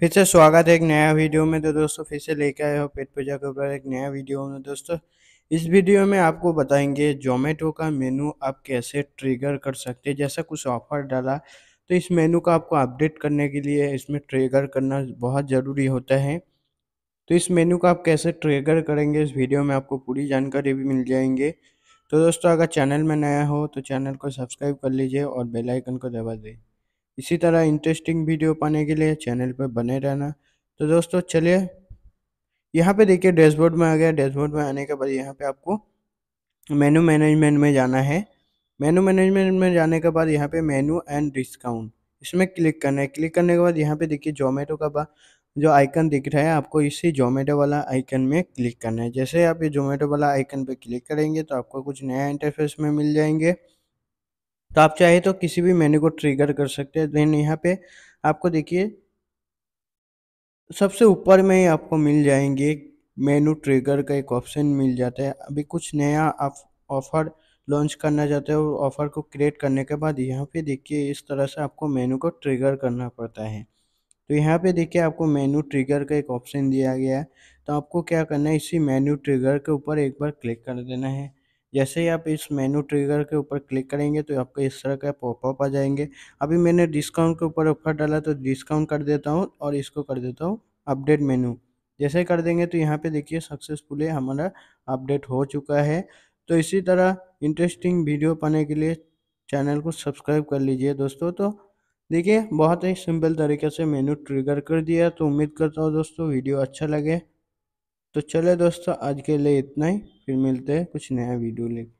फिर से स्वागत है एक नया वीडियो में तो दोस्तों फिर से लेकर आए हो पेट पूजा के ऊपर एक नया वीडियो में दोस्तों इस वीडियो में आपको बताएंगे जोमेटो का मेनू आप कैसे ट्रिगर कर सकते हैं जैसा कुछ ऑफर डाला तो इस मेनू का आपको अपडेट करने के लिए इसमें ट्रिगर करना बहुत ज़रूरी होता है तो इस मेनू का आप कैसे ट्रिगर करेंगे इस वीडियो में आपको पूरी जानकारी भी मिल जाएंगे तो दोस्तों अगर चैनल में नया हो तो चैनल को सब्सक्राइब कर लीजिए और बेलाइकन को दबा दें इसी तरह इंटरेस्टिंग वीडियो पाने के लिए चैनल पर बने रहना तो दोस्तों चलिए यहाँ पे देखिए डैशबोर्ड में आ गया डैशबोर्ड में आने के बाद यहाँ पे आपको मेनू मैनेजमेंट में जाना है मेनू मैनेजमेंट में जाने के बाद यहाँ पे मेनू एंड डिस्काउंट इसमें क्लिक करना है क्लिक करने के बाद यहाँ पे देखिए जोमेटो का जो आइकन दिख रहा है आपको इसी जोमेटो वाला आइकन में क्लिक करना है जैसे आप ये जोमेटो वाला आइकन पर क्लिक करेंगे तो आपको कुछ नया इंटरफेस में मिल जाएंगे तो आप चाहे तो किसी भी मेन्यू को ट्रिगर कर सकते हैं देन यहाँ पे आपको देखिए सबसे ऊपर में ही आपको मिल जाएंगे मेनू ट्रिगर का एक ऑप्शन मिल जाता है अभी कुछ नया आप ऑफ़र लॉन्च करना चाहते हो ऑफ़र को क्रिएट करने के बाद यहाँ पे देखिए इस तरह से आपको मेनू को ट्रिगर करना पड़ता है तो यहाँ पे देखिए आपको मेनू ट्रिगर का एक ऑप्शन दिया गया है तो आपको क्या करना है इसी मेन्यू ट्रिगर के ऊपर एक बार क्लिक कर देना है जैसे ही आप इस मेनू ट्रिगर के ऊपर क्लिक करेंगे तो आपको इस तरह का पॉपअप आ जाएंगे अभी मैंने डिस्काउंट के ऊपर ऑफर डाला तो डिस्काउंट कर देता हूँ और इसको कर देता हूँ अपडेट मेनू जैसे कर देंगे तो यहाँ पे देखिए सक्सेसफुली हमारा अपडेट हो चुका है तो इसी तरह इंटरेस्टिंग वीडियो पाने के लिए चैनल को सब्सक्राइब कर लीजिए दोस्तों तो देखिए बहुत ही सिंपल तरीके से मेनू ट्रिगर कर दिया तो उम्मीद करता हूँ दोस्तों वीडियो अच्छा लगे तो चले दोस्तों आज के लिए इतना ही फिर मिलते हैं कुछ नया वीडियो लेकर